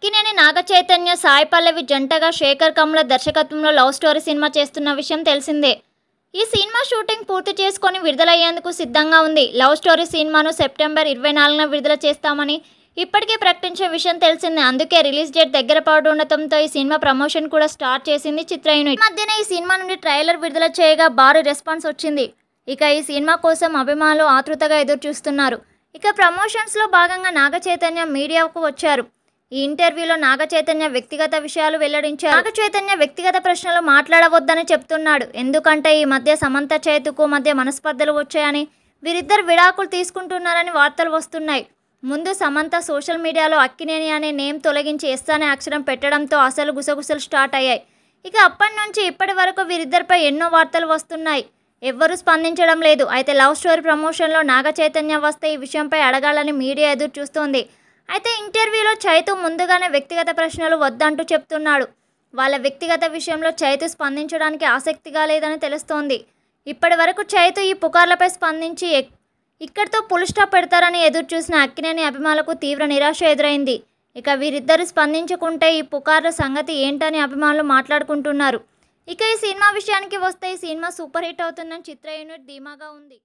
అక్కినేని నాగ చైతన్య సాయి పల్లవి జంటగా శేఖర్ కమల దర్శకత్వంలో love story cinema చేస్తున్న విషయం తెలిసిందే ఈ సినిమా షూటింగ్ పూర్తి చేసుకొని విడుదలయ్యేందుకు సిద్ధంగా ఉంది లవ్ స్టోరీ సినిమాను సెప్టెంబర్ ఇరవై నాలుగున విడుదల చేస్తామని ఇప్పటికే ప్రకటించే విషయం తెలిసింది అందుకే రిలీజ్ డేట్ దగ్గర ఉండటంతో ఈ సినిమా ప్రమోషన్ కూడా స్టార్ట్ చేసింది చిత్ర యూనిట్ మధ్యనే ఈ సినిమా నుండి ట్రైలర్ విడుదల చేయగా భారీ రెస్పాన్స్ వచ్చింది ఇక ఈ సినిమా కోసం అభిమానులు ఆతృతగా ఎదురు చూస్తున్నారు ఇక ప్రమోషన్స్లో భాగంగా నాగ చైతన్య మీడియాకు వచ్చారు ఈ ఇంటర్వ్యూలో నాగచైతన్య వ్యక్తిగత విషయాలు వెల్లడించారు నాగచైతన్య వ్యక్తిగత ప్రశ్నలు మాట్లాడవద్దని చెప్తున్నాడు ఎందుకంటే ఈ మధ్య సమంత చేతుకు మధ్య మనస్పర్ధలు వచ్చాయని వీరిద్దరు విడాకులు తీసుకుంటున్నారని వార్తలు వస్తున్నాయి ముందు సమంత సోషల్ మీడియాలో అక్కినేని అనే నేమ్ తొలగించి ఎస్ అనే అక్షరం పెట్టడంతో అసలు గుసగుసలు స్టార్ట్ అయ్యాయి ఇక అప్పటి నుంచి ఇప్పటి వరకు వీరిద్దరిపై ఎన్నో వార్తలు వస్తున్నాయి ఎవ్వరూ స్పందించడం లేదు అయితే లవ్ స్టోరీ ప్రమోషన్లో నాగచైతన్య వస్తే ఈ విషయంపై అడగాలని మీడియా ఎదురు చూస్తోంది అయితే ఇంటర్వ్యూలో చైతు ముందుగానే వ్యక్తిగత ప్రశ్నలు వద్దంటూ చెప్తున్నాడు వాళ్ళ వ్యక్తిగత విషయంలో చైతు స్పందించడానికి ఆసక్తిగా లేదని తెలుస్తోంది ఇప్పటి వరకు చైతు ఈ పుకార్లపై స్పందించి ఇక్కడితో పుల్ పెడతారని ఎదురు చూసిన అక్కినేని అభిమానులకు తీవ్ర నిరాశ ఎదురైంది ఇక వీరిద్దరు స్పందించుకుంటే ఈ పుకార్ల సంగతి ఏంటని అభిమానులు మాట్లాడుకుంటున్నారు ఇక ఈ సినిమా విషయానికి వస్తే ఈ సినిమా సూపర్ హిట్ అవుతుందని చిత్ర యూనిట్ ధీమాగా ఉంది